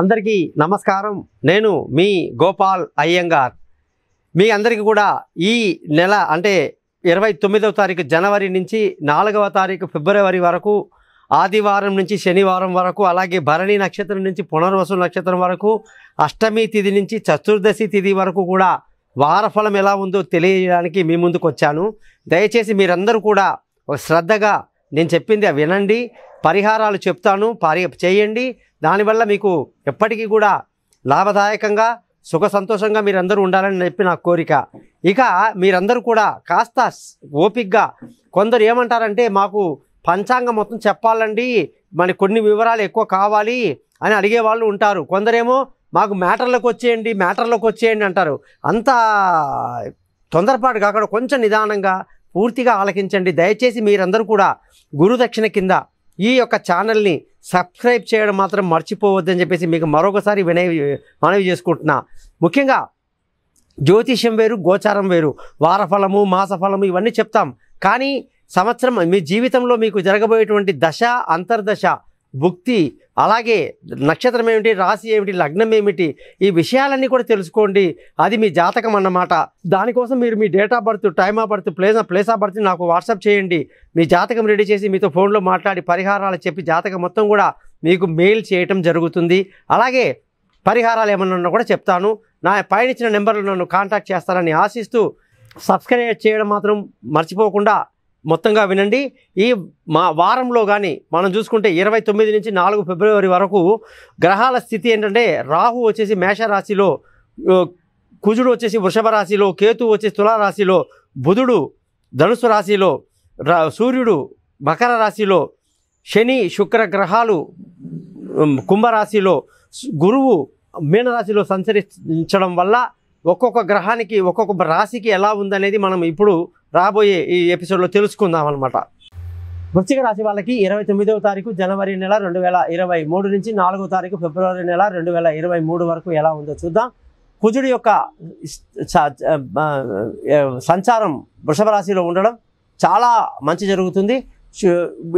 అందరికీ నమస్కారం నేను మీ గోపాల్ అయ్యంగార్ మీ అందరికీ కూడా ఈ నెల అంటే ఇరవై తొమ్మిదవ తారీఖు జనవరి నుంచి నాలుగవ తారీఖు ఫిబ్రవరి వరకు ఆదివారం నుంచి శనివారం వరకు అలాగే భరణి నక్షత్రం నుంచి పునర్వసు నక్షత్రం వరకు అష్టమి తిథి నుంచి చతుర్దశి తిథి వరకు కూడా వారఫలం ఎలా ఉందో తెలియడానికి మీ ముందుకు వచ్చాను దయచేసి మీరందరూ కూడా శ్రద్ధగా నేను చెప్పింది వినండి పరిహారాలు చెప్తాను పరి చేయండి దానివల్ల మీకు ఎప్పటికీ కూడా లాభదాయకంగా సుఖ సంతోషంగా మీరందరూ ఉండాలని చెప్పి నా కోరిక ఇక మీరందరూ కూడా కాస్త ఓపిక్గా కొందరు ఏమంటారంటే మాకు పంచాంగం మొత్తం చెప్పాలండి మన కొన్ని వివరాలు ఎక్కువ కావాలి అని అడిగే వాళ్ళు ఉంటారు కొందరేమో మాకు మ్యాటర్లోకి వచ్చేయండి మ్యాటర్లోకి వచ్చేయండి అంటారు అంత తొందరపాటు కాకుండా కొంచెం నిదానంగా పూర్తిగా ఆలకించండి దయచేసి మీరందరూ కూడా గురుదక్షిణ కింద ఈ యొక్క ఛానల్ని సబ్స్క్రైబ్ చేయడం మాత్రం మర్చిపోవద్దని చెప్పేసి మీకు మరొకసారి వినయ మనవి చేసుకుంటున్నా ముఖ్యంగా జ్యోతిష్యం వేరు గోచారం వేరు వారఫలము మాసఫలము ఇవన్నీ చెప్తాం కానీ సంవత్సరం మీ జీవితంలో మీకు జరగబోయేటువంటి దశ అంతర్దశ భుక్తి అలాగే నక్షత్రం ఏమిటి రాశి ఏమిటి లగ్నం ఏమిటి ఈ విషయాలన్నీ కూడా తెలుసుకోండి అది మీ జాతకం అన్నమాట దానికోసం మీరు మీ date of birth time of birth place place of birth నాకు వాట్సాప్ చేయండి మీ జాతకం రెడీ చేసి మీతో ఫోన్లో మాట్లాడి పరిహారాలు చెప్పి జాతకం మొత్తం కూడా మీకు మెయిల్ చేయటం జరుగుతుంది అలాగే పరిహారాలు ఏమన్నా కూడా చెప్తాను నా పైనచ్చిన నెంబర్లో నెంబర్లు నన్ను కాంటాక్ట్ చేస్తారని ఆశిస్తూ సబ్స్క్రైబ్ చేయడం మాత్రం మర్చిపోకుండా మొత్తంగా వినండి ఈ మా వారంలో కానీ మనం చూసుకుంటే ఇరవై తొమ్మిది నుంచి నాలుగు ఫిబ్రవరి వరకు గ్రహాల స్థితి ఏంటంటే రాహు వచ్చేసి మేషరాశిలో కుజుడు వచ్చేసి వృషభ రాశిలో కేతు వచ్చేసి తులారాశిలో బుధుడు ధనుసు రాశిలో సూర్యుడు మకర రాశిలో శని శుక్ర గ్రహాలు కుంభరాశిలో గురువు మీనరాశిలో సంచరించడం వల్ల ఒక్కొక్క గ్రహానికి ఒక్కొక్క రాశికి ఎలా ఉందనేది మనం ఇప్పుడు రాబోయే ఈ ఎపిసోడ్లో తెలుసుకుందాం అనమాట వృశ్చిక రాశి వాళ్ళకి ఇరవై తొమ్మిదవ తారీఖు జనవరి నెల రెండు వేల ఇరవై మూడు నుంచి నాలుగో తారీఖు ఫిబ్రవరి నెల రెండు వేల ఇరవై మూడు వరకు ఎలా ఉందో చూద్దాం కుజుడి యొక్క సంచారం వృషభ రాశిలో ఉండడం చాలా మంచి జరుగుతుంది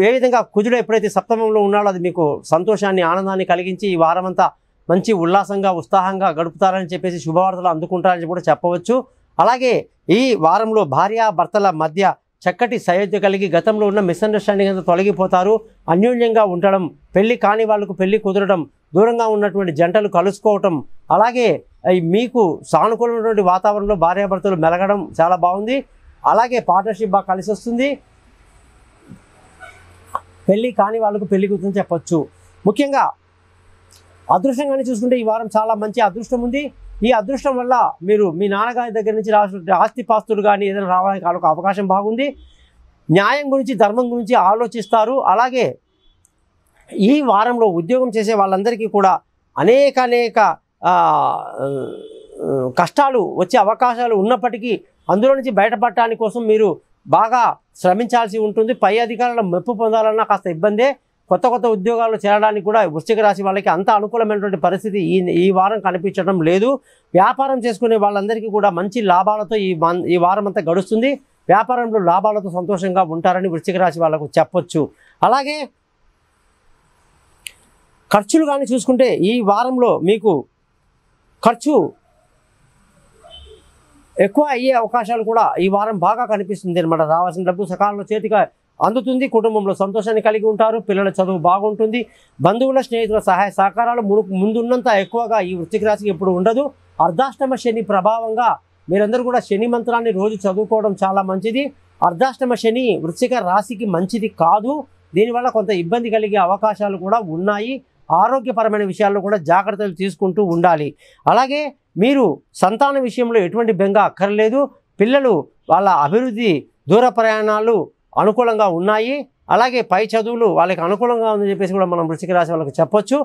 ఏ విధంగా కుజుడు ఎప్పుడైతే సప్తమంలో ఉన్నాడో అది మీకు సంతోషాన్ని ఆనందాన్ని కలిగించి ఈ వారమంతా మంచి ఉల్లాసంగా ఉత్సాహంగా గడుపుతారని చెప్పేసి శుభవార్తలు అందుకుంటారని కూడా చెప్పవచ్చు అలాగే ఈ వారంలో భార్యాభర్తల మధ్య చక్కటి సయోధ్య కలిగి గతంలో ఉన్న మిస్అండర్స్టాండింగ్ అంతా తొలగిపోతారు అన్యోన్యంగా ఉండడం పెళ్లి కాని వాళ్ళకు పెళ్లి కుదరడం దూరంగా ఉన్నటువంటి జంటలు కలుసుకోవటం అలాగే మీకు సానుకూలమైనటువంటి వాతావరణంలో భార్యాభర్తలు మెలగడం చాలా బాగుంది అలాగే పార్ట్నర్షిప్ బాగా కలిసి వస్తుంది పెళ్ళి కాని వాళ్ళకు పెళ్లి కుదరని చెప్పచ్చు ముఖ్యంగా అదృష్టంగానే చూసుకుంటే ఈ వారం చాలా మంచి అదృష్టం ఉంది ఈ అదృష్టం వల్ల మీరు మీ నాన్నగారి దగ్గర నుంచి రాసినటువంటి ఆస్తి పాస్తులు కానీ ఏదైనా రావడానికి వాళ్ళకు అవకాశం బాగుంది న్యాయం గురించి ధర్మం గురించి ఆలోచిస్తారు అలాగే ఈ వారంలో ఉద్యోగం చేసే వాళ్ళందరికీ కూడా అనేక అనేక కష్టాలు వచ్చే అవకాశాలు ఉన్నప్పటికీ అందులో నుంచి బయటపడటానికి కోసం మీరు బాగా శ్రమించాల్సి ఉంటుంది పై అధికారుల మెప్పు పొందాలన్నా కాస్త ఇబ్బందే కొత్త కొత్త ఉద్యోగాలు చేరడానికి కూడా వృశ్చిక రాశి వాళ్ళకి అంత అనుకూలమైనటువంటి పరిస్థితి ఈ ఈ వారం కనిపించడం లేదు వ్యాపారం చేసుకునే వాళ్ళందరికీ కూడా మంచి లాభాలతో ఈ ఈ వారం అంతా గడుస్తుంది వ్యాపారంలో లాభాలతో సంతోషంగా ఉంటారని వృశ్చిక రాశి వాళ్ళకు చెప్పొచ్చు అలాగే ఖర్చులు కానీ చూసుకుంటే ఈ వారంలో మీకు ఖర్చు ఎక్కువ అయ్యే అవకాశాలు కూడా ఈ వారం బాగా కనిపిస్తుంది అనమాట రావాల్సిన డబ్బు సకాలంలో చేతిగా అందుతుంది కుటుంబంలో సంతోషాన్ని కలిగి ఉంటారు పిల్లల చదువు బాగుంటుంది బంధువుల స్నేహితుల సహాయ సహకారాలు ముందున్నంత ఎక్కువగా ఈ వృత్తికి రాశికి ఎప్పుడు ఉండదు అర్ధాష్టమ శని ప్రభావంగా మీరందరూ కూడా శని మంత్రాన్ని రోజు చదువుకోవడం చాలా మంచిది అర్ధాష్టమ శని వృత్తిక రాశికి మంచిది కాదు దీనివల్ల కొంత ఇబ్బంది కలిగే అవకాశాలు కూడా ఉన్నాయి ఆరోగ్యపరమైన విషయాల్లో కూడా జాగ్రత్తలు తీసుకుంటూ ఉండాలి అలాగే మీరు సంతాన విషయంలో ఎటువంటి బెంగ అక్కర్లేదు పిల్లలు వాళ్ళ అభివృద్ధి దూర ప్రయాణాలు అనుకూలంగా ఉన్నాయి అలాగే పై చదువులు వాళ్ళకి అనుకూలంగా ఉందని చెప్పేసి కూడా మనం వృశ్చిక రాశి వాళ్ళకి చెప్పొచ్చు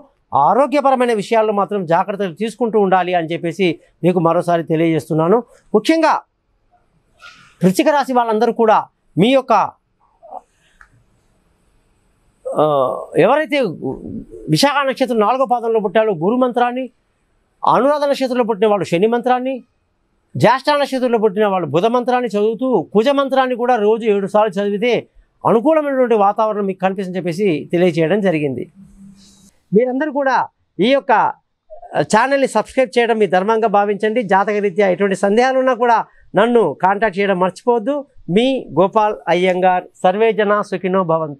ఆరోగ్యపరమైన విషయాల్లో మాత్రం జాగ్రత్తలు తీసుకుంటూ ఉండాలి అని చెప్పేసి మీకు మరోసారి తెలియజేస్తున్నాను ముఖ్యంగా వృశ్చిక రాశి వాళ్ళందరూ కూడా మీ యొక్క ఎవరైతే విశాఖ నక్షత్రం నాలుగో పాదంలో పుట్టాడో గురు మంత్రాన్ని అనురాధ నక్షత్రంలో పుట్టిన వాళ్ళు శని మంత్రాన్ని జ్యేష్ఠ నక్షత్రంలో పుట్టిన వాళ్ళు బుధ మంత్రాన్ని చదువుతూ కుజ మంత్రాన్ని కూడా రోజు ఏడు సార్లు చదివితే అనుకూలమైనటువంటి వాతావరణం మీకు కనిపిస్తుంది చెప్పేసి తెలియచేయడం జరిగింది మీరందరూ కూడా ఈ యొక్క ఛానల్ని సబ్స్క్రైబ్ చేయడం మీ ధర్మంగా భావించండి రీత్యా ఎటువంటి సందేహాలు ఉన్నా కూడా నన్ను కాంటాక్ట్ చేయడం మర్చిపోవద్దు మీ గోపాల్ అయ్యంగార్ సర్వేజన సుఖినో భవంతు